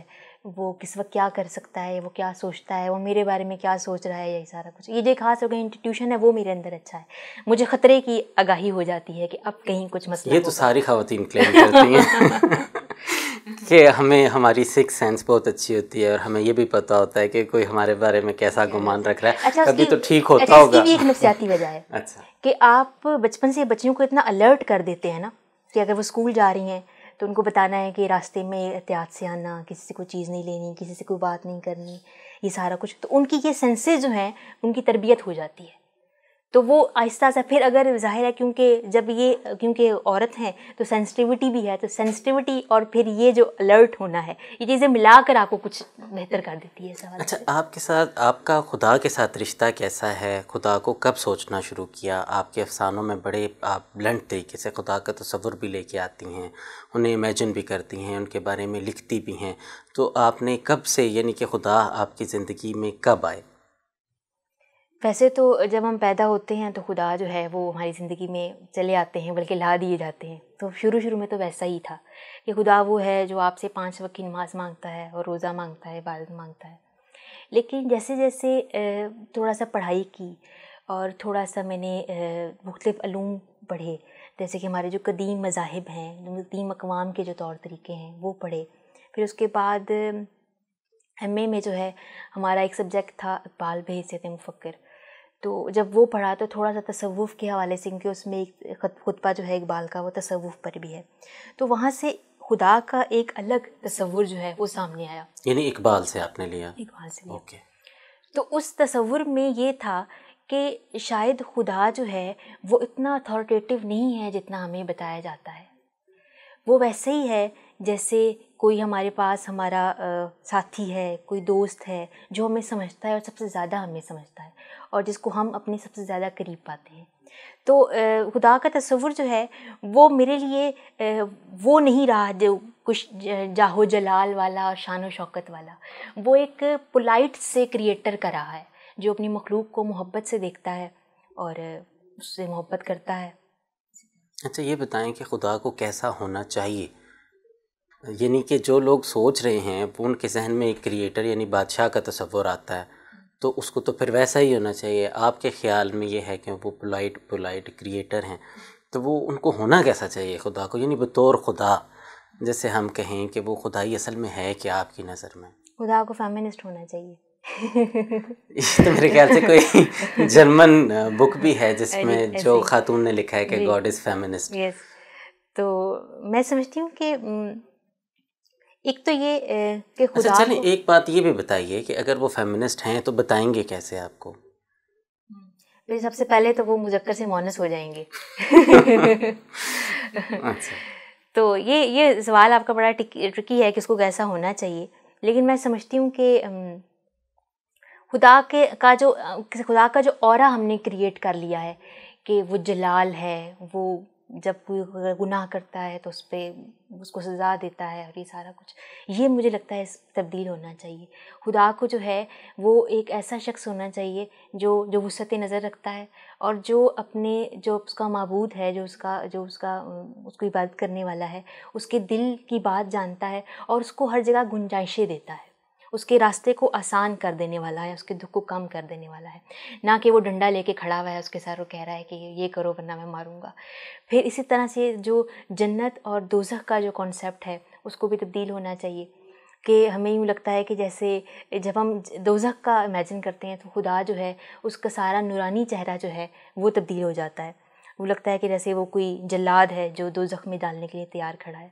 वो किस वक्त क्या कर सकता है वो क्या सोचता है वो मेरे बारे में क्या सोच रहा है यही सारा कुछ ये जो खास करके इंस्टीट्यूशन है वो मेरे अंदर अच्छा है मुझे खतरे की आगाही हो जाती है कि अब कहीं कुछ मसला ये मतलब तो सारी खातन क्लेम करती हैं *laughs* कि हमें हमारी सिक्स सेंस बहुत अच्छी होती है और हमें ये भी पता होता है कि कोई हमारे बारे में कैसा अच्छा, गुमान रख रहा है अच्छा, कभी तो ठीक होता अच्छा, होगा एक नफसियाती वजह है अच्छा कि आप बचपन से बच्चियों को इतना अलर्ट कर देते हैं ना कि अगर वो स्कूल जा रही हैं तो उनको बताना है कि रास्ते में एहतियात से आना किसी से कोई चीज़ नहीं लेनी किसी से कोई बात नहीं करनी ये सारा कुछ तो उनकी ये सेंसेज जो हैं उनकी तरबियत हो जाती है तो वो आहिस्ता आहिस्ता फिर अगर जाहिर है क्योंकि जब ये क्योंकि औरत हैं तो सेंसिटिविटी भी है तो सेंसिटिविटी और फिर ये जो अलर्ट होना है ये चीज़ें मिलाकर आपको कुछ बेहतर कर देती है सवाल अच्छा आपके साथ आपका खुदा के साथ रिश्ता कैसा है खुदा को कब सोचना शुरू किया आपके अफसानों में बड़े आप ब्लंट तरीके से खुदा का तस्वुर भी लेके आती हैं उन्हें इमेजिन भी करती हैं उनके बारे में लिखती भी हैं तो आपने कब से यानी कि खुदा आपकी ज़िंदगी में कब आए वैसे तो जब हम पैदा होते हैं तो खुदा जो है वो हमारी ज़िंदगी में चले आते हैं बल्कि ला दिए जाते हैं तो शुरू शुरू में तो वैसा ही था कि खुदा वो है जो आपसे पाँच वक्त की नमाज़ मांगता है और रोज़ा मांगता है इबादत मांगता है लेकिन जैसे जैसे थोड़ा सा पढ़ाई की और थोड़ा सा मैंने मुख्तफ अलूम पढ़े जैसे कि हमारे जो कदीम मजाहब हैं कदीम अकवाम के जो तौर तरीके हैं वो पढ़े फिर उसके बाद एम में जो है हमारा एक सब्जेक्ट था इकबाल बे हिस्से तो जब वो पढ़ा तो थोड़ा सा तसवुफ़ के हवाले से क्योंकि उसमें एक खुतबा जो है इकबाल का वो तसवुफ़ पर भी है तो वहाँ से खुदा का एक अलग तस्वुर जो है वो सामने आया यानी इकबाल से आपने लिया इकबाल से ओके तो उस तस्वुर में ये था कि शायद खुदा जो है वो इतना अथॉरिटेटिव नहीं है जितना हमें बताया जाता है वो वैसे ही है जैसे कोई हमारे पास हमारा साथी है कोई दोस्त है जो हमें समझता है और सबसे ज़्यादा हमें समझता है और जिसको हम अपने सबसे ज़्यादा करीब पाते हैं तो खुदा का तस्वुर जो है वो मेरे लिए वो नहीं रहा जो कुछ जाहो जलाल वाला और शान शौकत वाला वो एक पोलाइट से क्रिएटर का रहा है जो अपनी मखलूक को मोहब्बत से देखता है और उससे मोहब्बत करता है अच्छा ये बताएं कि खुदा को कैसा होना चाहिए यानी कि जो लोग सोच रहे हैं उनके जहन में एक क्रिएटर यानी बादशाह का तस्वर आता है तो उसको तो फिर वैसा ही होना चाहिए आपके ख्याल में ये है कि वो पोलाइट पोलाइट क्रिएटर हैं तो वो उनको होना कैसा चाहिए खुदा को यानी बतौर खुदा जैसे हम कहें कि वो खुदाई असल में है क्या आपकी नज़र में खुदा को फेमिनिस्ट होना चाहिए तो मेरे ख्याल से कोई *laughs* जर्मन बुक भी है जिसमें जो खातून ने लिखा है कि गॉड इज़ फेमिनिस्ट तो मैं समझती हूँ कि एक तो ये कि अच्छा, खुदा अच्छा, चलिए एक बात ये भी बताइए कि अगर वो फेमिनिस्ट हैं तो बताएंगे कैसे आपको फिर सबसे पहले तो वो मुजक्कर से मोनस हो जाएंगे अच्छा। तो ये ये सवाल आपका बड़ा ट्रिकी है कि इसको कैसा होना चाहिए लेकिन मैं समझती हूँ कि खुदा के का जो खुदा का जो और हमने क्रिएट कर लिया है कि वो जलाल है वो जब कोई गुनाह करता है तो उस पर उसको सज़ा देता है और ये सारा कुछ ये मुझे लगता है इस तब्दील होना चाहिए खुदा को जो है वो एक ऐसा शख्स होना चाहिए जो जो वसत नज़र रखता है और जो अपने जो उसका मबूद है जो उसका जो उसका उसको इबादत करने वाला है उसके दिल की बात जानता है और उसको हर जगह गुंजाइशें देता है उसके रास्ते को आसान कर देने वाला है उसके दुख को कम कर देने वाला है ना कि वो डंडा लेके खड़ा हुआ है उसके सर वो कह रहा है कि ये करो वरना मैं मारूंगा फिर इसी तरह से जो जन्नत और दोजह का जो कॉन्सेप्ट है उसको भी तब्दील होना चाहिए कि हमें यूँ लगता है कि जैसे जब हम दोजह का इमेजिन करते हैं तो खुदा जो है उसका सारा नूरानी चेहरा जो है वो तब्दील हो जाता है वो लगता है कि जैसे वो कोई जल्लाद है जो दोजख में डालने के लिए तैयार खड़ा है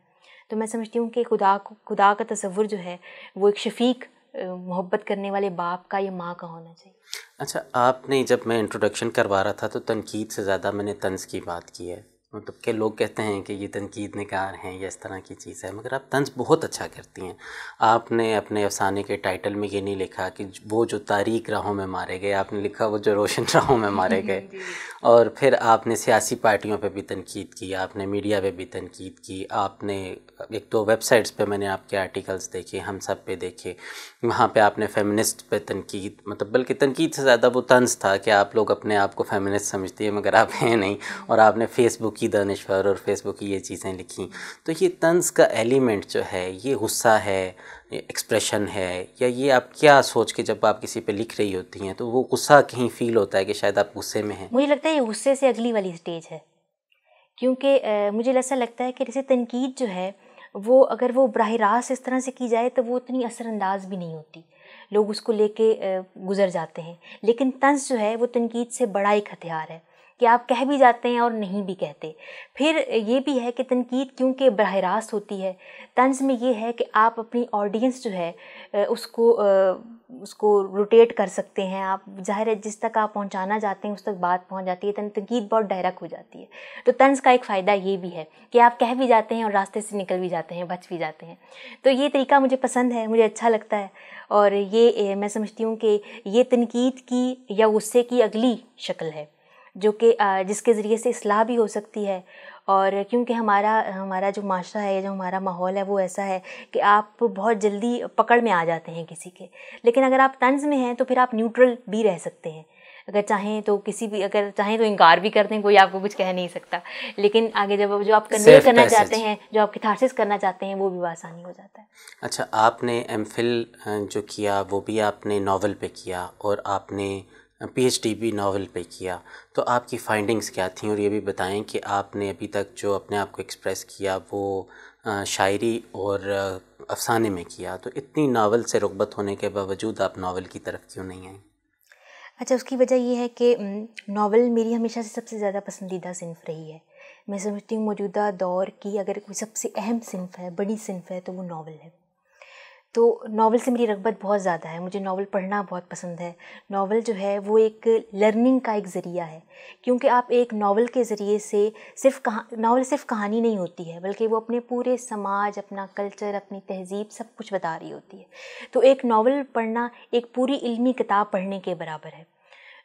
तो मैं समझती हूँ कि खुदा को खुदा का तस्वुर जो है वो एक शफीक मोहब्बत करने वाले बाप का या माँ का होना चाहिए अच्छा आपने जब मैं इंट्रोडक्शन करवा रहा था तो तनकीद से ज़्यादा मैंने तंज की बात की है मतलब के लोग कहते हैं कि ये तनकीद नगार हैं या इस तरह की चीज़ है मगर आप तंज बहुत अच्छा करती हैं आपने अपने अफसाने के टाइटल में ये नहीं लिखा कि वो जो तारीख राहों में मारे गए आपने लिखा वो जो रोशन *laughs* राहों में मारे गए *laughs* और फिर आपने सियासी पार्टियों पे भी तनकीद की आपने मीडिया पे भी तनकीद की आपने एक तो वेबसाइट्स पे मैंने आपके आर्टिकल्स देखे हम सब पे देखे वहाँ पे आपने फेमिनिस्ट पे तनकीद मतलब बल्कि तनकीद से ज़्यादा वो तंज था कि आप लोग अपने आप को फेमिनिस्ट समझती है मगर आप हैं नहीं और आपने फेसबुक की दानश्वर और फेसबुक की ये चीज़ें लिखी तो ये तंज का एलिमेंट जो है ये गुस्सा है एक्सप्रेशन है या ये आप क्या सोच के जब आप किसी पे लिख रही होती हैं तो वो गुस्सा कहीं फील होता है कि शायद आप गुस्से में हैं मुझे लगता है ये गुस्से से अगली वाली स्टेज है क्योंकि मुझे ऐसा लगता है कि जैसे तनकीद जो है वो अगर वो बरह रास्त इस तरह से की जाए तो वो उतनी असरानंदाज भी नहीं होती लोग उसको लेके गुजर जाते हैं लेकिन तंज जो है वो तनकीद से बड़ा एक हथियार है कि आप कह भी जाते हैं और नहीं भी कहते फिर ये भी है कि तनकीद क्योंकि बरह रास्त होती है तंज में ये है कि आप अपनी ऑडियंस जो है उसको उसको रोटेट कर सकते हैं आप ज़ाहिर है जिस तक आप पहुंचाना चाहते हैं उस तक बात पहुंच जाती है तन तनकीद बहुत डायरेक्ट हो जाती है तो तंज का एक फ़ायदा ये भी है कि आप कह भी जाते हैं और रास्ते से निकल भी जाते हैं बच भी जाते हैं तो ये तरीका मुझे पसंद है मुझे अच्छा लगता है और ये मैं समझती हूँ कि ये तनकीद की या गुस्से की अगली शक्ल है जो कि जिसके ज़रिए से असलाह भी हो सकती है और क्योंकि हमारा हमारा जो माशरा है जो हमारा माहौल है वो ऐसा है कि आप बहुत जल्दी पकड़ में आ जाते हैं किसी के लेकिन अगर आप तंज में हैं तो फिर आप न्यूट्रल भी रह सकते हैं अगर चाहें तो किसी भी अगर चाहें तो इनकार भी कर दें कोई आपको कुछ कह नहीं सकता लेकिन आगे जब जो आप कन्वे करना चाहते हैं जो आप किथारसिस करना चाहते हैं वो भी आसानी हो जाता है अच्छा आपने एम जो किया वो भी आपने नावल पर किया और आपने पीएचडीपी नावल पे किया तो आपकी फाइंडिंग्स क्या थी और ये भी बताएं कि आपने अभी तक जो अपने आप को एक्सप्रेस किया वो शायरी और अफसाने में किया तो इतनी नावल से रुबत होने के बावजूद आप नावल की तरफ क्यों नहीं आए अच्छा उसकी वजह यह है कि नावल मेरी हमेशा से सबसे ज़्यादा पसंदीदा सिंफ रही है मैं समझती हूँ मौजूदा दौर की अगर कोई सबसे अहम सिंफ है बड़ी सिनफ है तो वो नावल है तो नावल से मेरी रगबत बहुत ज़्यादा है मुझे नावल पढ़ना बहुत पसंद है नावल जो है वो एक लर्निंग का एक ज़रिया है क्योंकि आप एक नावल के ज़रिए से सिर्फ कहा नावल सिर्फ कहानी नहीं होती है बल्कि वो अपने पूरे समाज अपना कल्चर अपनी तहजीब सब कुछ बता रही होती है तो एक नावल पढ़ना एक पूरी इल्मी किताब पढ़ने के बराबर है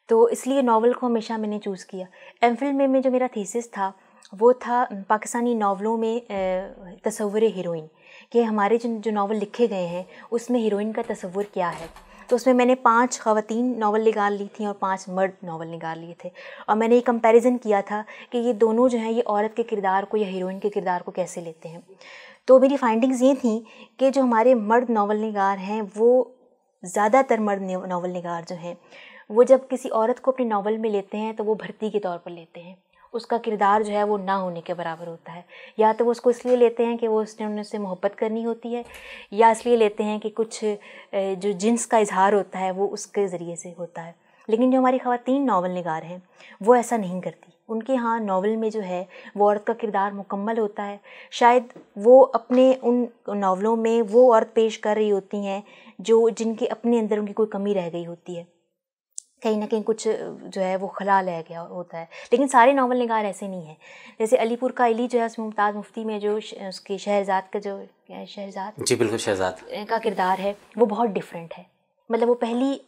तो इसलिए नावल को हमेशा मैंने चूज़ किया एम में, में जो मेरा थीसिस था वो था पाकिस्तानी नावलों में तस्वर हिरोइन कि हमारे जिन जो नावल लिखे गए हैं उसमें हीरोइन का तस्वुर क्या है तो उसमें मैंने पांच खातन नावल निकाल ली थी और पांच मर्द नावल निकाल लिए थे और मैंने ये कंपैरिजन किया था कि ये दोनों जो हैं ये औरत के किरदार को या हीरोइन के किरदार को कैसे लेते हैं तो मेरी फाइंडिंग्स ये थी कि जो हमारे मर्द नावल निगार हैं वो ज़्यादातर मर्द नावल निगार जो हैं वो जब किसी औरत को अपने नावल में लेते हैं तो वो भर्ती के तौर पर लेते हैं उसका किरदार जो है वो ना होने के बराबर होता है या तो वो उसको इसलिए लेते हैं कि वो उसने उनसे मोहब्बत करनी होती है या इसलिए लेते हैं कि कुछ जो जिन्स का इजहार होता है वो उसके ज़रिए से होता है लेकिन जो हमारी खातन नावल नगार हैं वो ऐसा नहीं करती उनके यहाँ नावल में जो है वो औरत का किरदार मुकम्मल होता है शायद वो अपने उन नावलों में वो औरत पेश कर रही होती हैं जो जिनके अपने अंदर उनकी कोई कमी रह गई होती है कहीं ना कहीं कुछ जो है वो खला रह गया होता है लेकिन सारे नावल नगार ऐसे नहीं हैं जैसे अलीपुर का अली जो है उसमें मुमताज़ मुफ्ती में जो उसके शहजाद का जो शहजाद जी बिल्कुल शहजाद का किरदार है वो बहुत डिफरेंट है मतलब वो पहली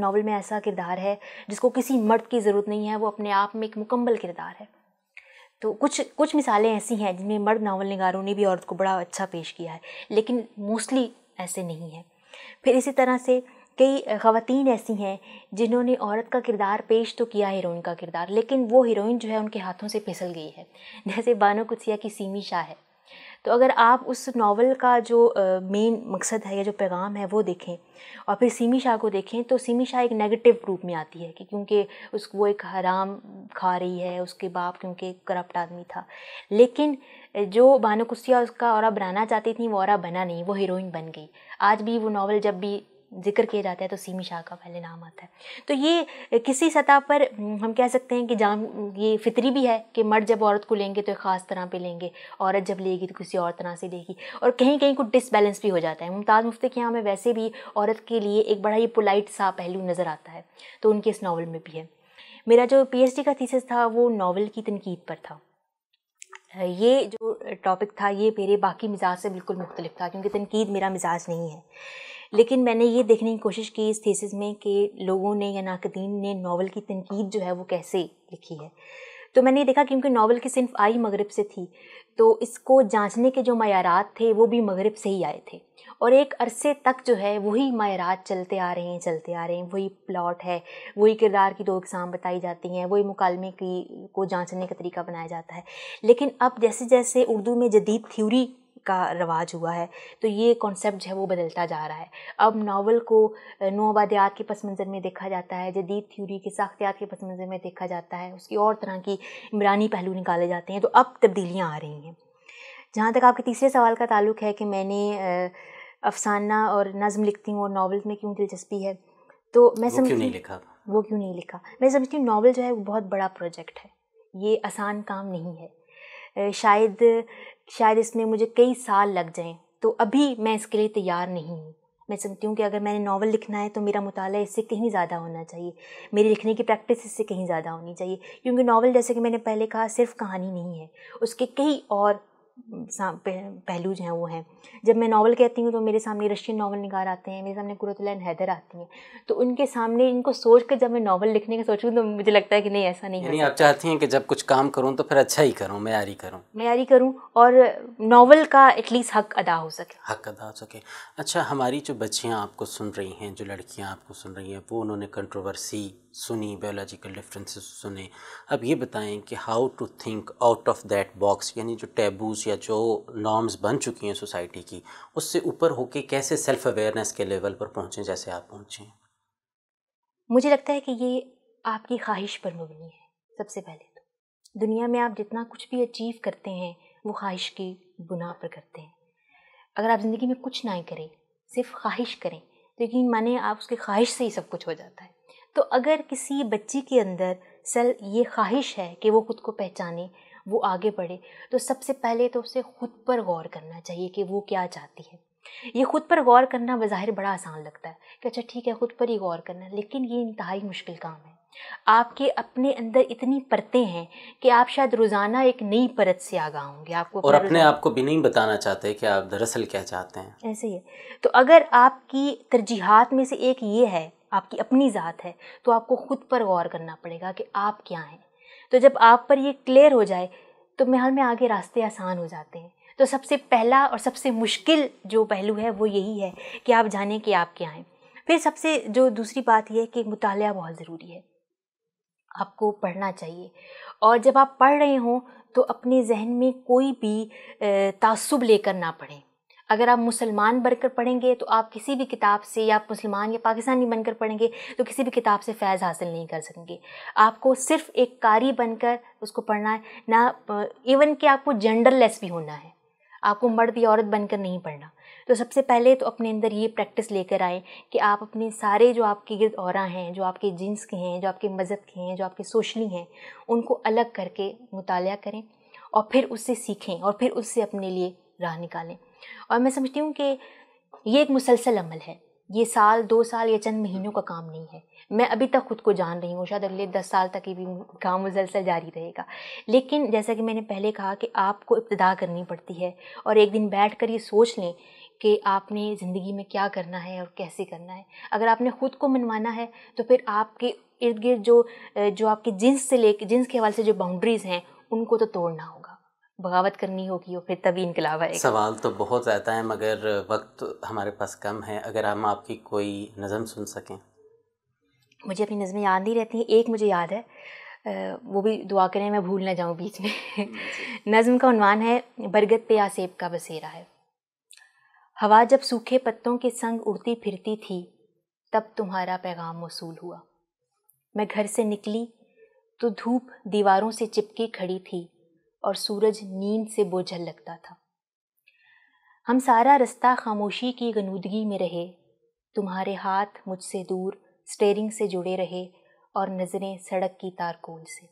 नावल में ऐसा किरदार है जिसको किसी मर्द की ज़रूरत नहीं है वो अपने आप में एक मुकम्मल किरदार है तो कुछ कुछ मिसालें ऐसी हैं जिनमें मर्द नावल नगारों ने भी औरत को बड़ा अच्छा पेश किया है लेकिन मोस्टली ऐसे नहीं है फिर इसी तरह से कई ख़वातीन ऐसी हैं जिन्होंने औरत का किरदार पेश तो किया हीरोइन का किरदार लेकिन वो हीरोइन जो है उनके हाथों से फिसल गई है *laughs* जैसे बानो कुसिया की सीमी शाह है तो अगर आप उस नावल का जो मेन मकसद है या जो पैगाम है वो देखें और फिर सीमी शाह को देखें तो सीमी शाह एक नेगेटिव रूप में आती है कि क्योंकि उस वो एक हराम खा रही है उसके बाप क्योंकि करप्ट आदमी था लेकिन जो बानो कुसिया उसका और बनाना चाहती थी वो और बना नहीं वो हीरोइन बन गई आज भी वो नावल जब भी जिक्र किया जाता है तो सीमी शाह का पहले नाम आता है तो ये किसी सतह पर हम कह सकते हैं कि जाम ये फितरी भी है कि मर्द जब औरत को लेंगे तो एक ख़ास तरह पे लेंगे औरत जब लेगी तो किसी और तरह से लेगी और कहीं कहीं कुछ डिसबैलेंस भी हो जाता है मुमताज़ मुफ्ती के यहाँ में वैसे भी औरत के लिए एक बड़ा ही पोलाइट सा पहलू नज़र आता है तो उनके इस नावल में भी है मेरा जो डी का थीसिस था वो नावल की तनकीद पर था ये जो टॉपिक था ये मेरे बाकी मिजाज से बिल्कुल मुख्तलिफ था क्योंकि तनकीद मेरा मिजाज नहीं है लेकिन मैंने ये देखने की कोशिश की इस थीसिस में कि लोगों ने या नाकदीन ने नावल की तनकीद जो है वो कैसे लिखी है तो मैंने ये देखा क्योंकि नावल की सिर्फ आई मगरब से थी तो इसको जांचने के जो मैारात थे वो भी मगरब से ही आए थे और एक अरसे तक जो है वही मायरात चलते आ रहे हैं चलते आ रहे हैं वही प्लॉट है वही किरदार की दो इकसाम बताई जाती हैं वही मुकालमे की को जांचने का तरीका बनाया जाता है लेकिन अब जैसे जैसे उर्दू में जदीद थ्योरी का रवाज हुआ है तो ये कॉन्सेप्ट जो है वो बदलता जा रहा है अब नावल को नोबादियात के पस मंज़र में देखा जाता है जदीद थ्योरी के साख्तियात के पस मंज़र में देखा जाता है उसकी और तरह की इमरानी पहलू निकाले जाते हैं तो अब तब्दीलियाँ आ रही हैं जहाँ तक आपके तीसरे सवाल का ताल्लुक है कि मैंने अफसाना और नज़म लिखती हूँ और नावल्स में क्यों दिलचस्पी है तो मैं समझ नहीं लिखा वो क्यों नहीं लिखा मैं समझती हूँ नावल जो है वो बहुत बड़ा प्रोजेक्ट है ये आसान काम नहीं है शायद शायद इसमें मुझे कई साल लग जाएं तो अभी मैं इसके लिए तैयार नहीं हूँ मैं समझती हूँ कि अगर मैंने नावल लिखना है तो मेरा मुताल इससे कहीं ज़्यादा होना चाहिए मेरी लिखने की प्रैक्टिस इससे कहीं ज़्यादा होनी चाहिए क्योंकि नावल जैसे कि मैंने पहले कहा सिर्फ कहानी नहीं है उसके कई और पहलू जो हैं वो हैं जब मैं नावल कहती हूँ तो मेरे सामने रशियन नावल निगार आते हैं मेरे सामने कुरतलैन हैदर आती हैं तो उनके सामने इनको सोच कर जब मैं नावल लिखने का सोचूँ तो मुझे लगता है कि नहीं ऐसा नहीं है आप चाहती हैं कि जब कुछ काम करूँ तो फिर अच्छा ही करूँ मैारी करूँ मैारी करूँ और नावल का एटलीस्ट हक अदा हो सके हक अदा हो सके अच्छा हमारी जो बच्चियाँ आपको सुन रही हैं जो लड़कियाँ आपको सुन रही हैं वो उन्होंने कंट्रोवर्सी सुनी बायोलॉजिकल डिफरेंसेस सुने अब ये बताएं कि how to think out of that box यानी जो टैबूज़ या जो नॉर्म्स बन चुकी हैं सोसाइटी की उससे ऊपर होके कैसे सेल्फ अवेयरनेस के लेवल पर पहुँचें जैसे आप पहुँचें मुझे लगता है कि ये आपकी ख्वाहिश पर मबनी है सबसे पहले तो दुनिया में आप जितना कुछ भी अचीव करते हैं वो ख्वाहिश की बुना पर करते हैं अगर आप ज़िंदगी में कुछ ना करें सिर्फ ख्वाहिश करें तो यकीन माने आप उसकी ख्वाहिश से ही सब कुछ हो जाता है तो अगर किसी बच्चे के अंदर सल ये ख्वाहिश है कि वो खुद को पहचाने वो आगे बढ़े तो सबसे पहले तो उसे खुद पर गौर करना चाहिए कि वो क्या चाहती है ये खुद पर गौर करना बज़ाहिर बड़ा आसान लगता है कि अच्छा ठीक है खुद पर ही गौर करना लेकिन ये इंतहाई मुश्किल काम है आपके अपने अंदर इतनी परतें हैं कि आप शायद रोज़ाना एक नई परत से आगा होंगे आपको और अपने आप को भी नहीं बताना चाहते कि आप दरअसल क्या चाहते हैं ऐसे ही है तो अगर आपकी तरजीहत में से एक ये है आपकी अपनी ज़ात है तो आपको खुद पर गौर करना पड़ेगा कि आप क्या हैं तो जब आप पर ये क्लियर हो जाए तो महल में आगे रास्ते आसान हो जाते हैं तो सबसे पहला और सबसे मुश्किल जो पहलू है वो यही है कि आप जाने कि आप क्या हैं फिर सबसे जो दूसरी बात यह है कि मुताल बहुत ज़रूरी है आपको पढ़ना चाहिए और जब आप पढ़ रहे हों तो अपने जहन में कोई भी तासुब लेकर ना पढ़ें अगर आप मुसलमान बनकर पढ़ेंगे तो आप किसी भी किताब से या आप मुसलमान या पाकिस्तानी बनकर पढ़ेंगे तो किसी भी किताब से फैज़ हासिल नहीं कर सकेंगे आपको सिर्फ एक कारी बनकर उसको पढ़ना है ना इवन कि आपको जेंडरलेस भी होना है आपको मर्द या औरत बनकर नहीं पढ़ना तो सबसे पहले तो अपने अंदर ये प्रैक्टिस लेकर आए कि आप अपने सारे जो आपके गिरद और हैं जो आपके जिन्स के हैं जो आपके मज़हब के हैं जो आपके सोशली हैं उनको अलग करके मुताल करें और फिर उससे सीखें और फिर उससे अपने लिए राह निकालें और मैं समझती हूँ कि ये एक मुसलसल अमल है ये साल दो साल या चंद महीनों का काम नहीं है मैं अभी तक ख़ुद को जान रही हूँ शायद अगले दस साल तक ये भी काम मुसलसल जारी रहेगा लेकिन जैसा कि मैंने पहले कहा कि आपको इब्तदा करनी पड़ती है और एक दिन बैठ कर ये सोच लें कि आपने ज़िंदगी में क्या करना है और कैसे करना है अगर आपने ख़ुद को मनवाना है तो फिर आपके इर्द गिर्द जो जो आपकी जिन्स से ले जिन्स के हवाले से जो बाउंड्रीज़ हैं उनको तो तोड़ना होगा बगावत करनी होगी और फिर तभी इनकलाब आएगा सवाल तो बहुत ज़्यादा है मगर वक्त हमारे पास कम है अगर हम आपकी कोई नज़म सुन सकें मुझे अपनी नज़में याद नहीं रहती हैं एक मुझे याद है वो भी दुआ करें मैं भूल ना जाऊँ बीच में *laughs* नज़म का उनवान है बरगद पे आसेब का बसेरा है हवा जब सूखे पत्तों के संग उड़ती फिरती थी तब तुम्हारा पैगाम मौसू हुआ मैं घर से निकली तो धूप दीवारों से चिपकी खड़ी थी और सूरज नींद से बोझल लगता था हम सारा रास्ता खामोशी की गनूदगी में रहे तुम्हारे हाथ मुझसे दूर स्टेयरिंग से जुड़े रहे और नज़रें सड़क की तारकोल से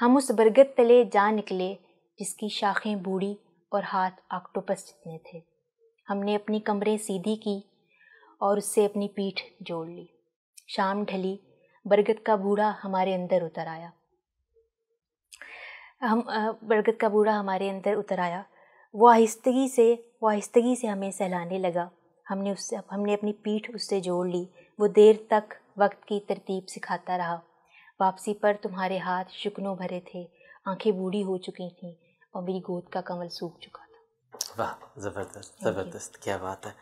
हम उस बरगद तले जा निकले जिसकी शाखें बूढ़ी और हाथ आक्टोपस जितने थे हमने अपनी कमरें सीधी की और उससे अपनी पीठ जोड़ ली शाम ढली बरगद का बूढ़ा हमारे अंदर उतर आया हम बरगद का बूढ़ा हमारे अंदर उतर आया वो आहिस्तगी से वो आहिस्तगी से हमें सहलाने लगा हमने उससे हमने अपनी पीठ उससे जोड़ ली वो देर तक वक्त की तरतीब सिखाता रहा वापसी पर तुम्हारे हाथ शुकनों भरे थे आंखें बूढ़ी हो चुकी थीं और मेरी गोद का कंवल सूख चुका था वाह ज़बरदस्त ज़बरदस्त क्या बात है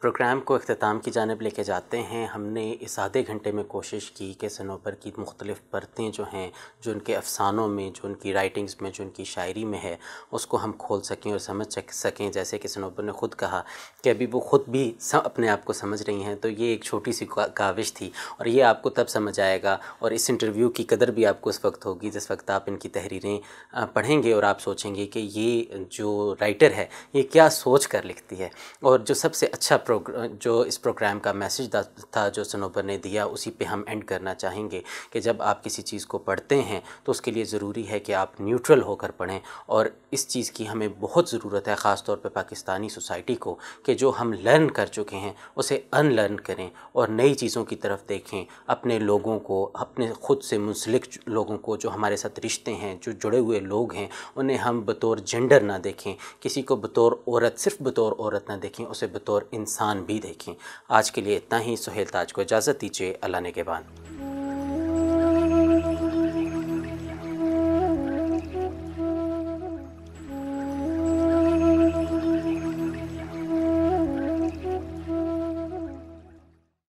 प्रोग्राम को अख्ताम की जानब लेके जाते हैं हमने इस आधे घंटे में कोशिश की कि सनोबर की मुख्तलिफ़ परतें जो हैं जो उनके अफसानों में जो उनकी राइटिंग्स में जो उनकी शायरी में है उसको हम खोल सकें और समझ सकें जैसे कि सनोबर ने ख़ुद कहा कि अभी वो ख़ुद भी सब अपने आप को समझ रही हैं तो ये एक छोटी सी काविश थी और ये आपको तब समझ आएगा और इस इंटरव्यू की कदर भी आपको उस वक्त होगी जिस वक्त आप इनकी तहरीरें पढ़ेंगे और आप सोचेंगे कि ये जो राइटर है ये क्या सोच कर लिखती है और जो सबसे अच्छा जो इस प्रोग्राम का मैसेज था जो सनोबर ने दिया उसी पे हम एंड करना चाहेंगे कि जब आप किसी चीज़ को पढ़ते हैं तो उसके लिए ज़रूरी है कि आप न्यूट्रल होकर पढ़ें और इस चीज़ की हमें बहुत ज़रूरत है ख़ास तौर पे पाकिस्तानी सोसाइटी को कि जो हम लर्न कर चुके हैं उसे अनलर्न करें और नई चीज़ों की तरफ देखें अपने लोगों को अपने ख़ुद से मुंसलिक लोगों को जो हमारे साथ रिश्ते हैं जो जुड़े हुए लोग हैं उन्हें हम बतौर जेंडर ना देखें किसी को बतौर औरत सिर्फ बतौर औरत ना देखें उसे बतौर इंसान स्थान भी देखें आज के लिए इतना ही सुहेल ताज को इजाज़त दीजिए अल्लाह ने के बाद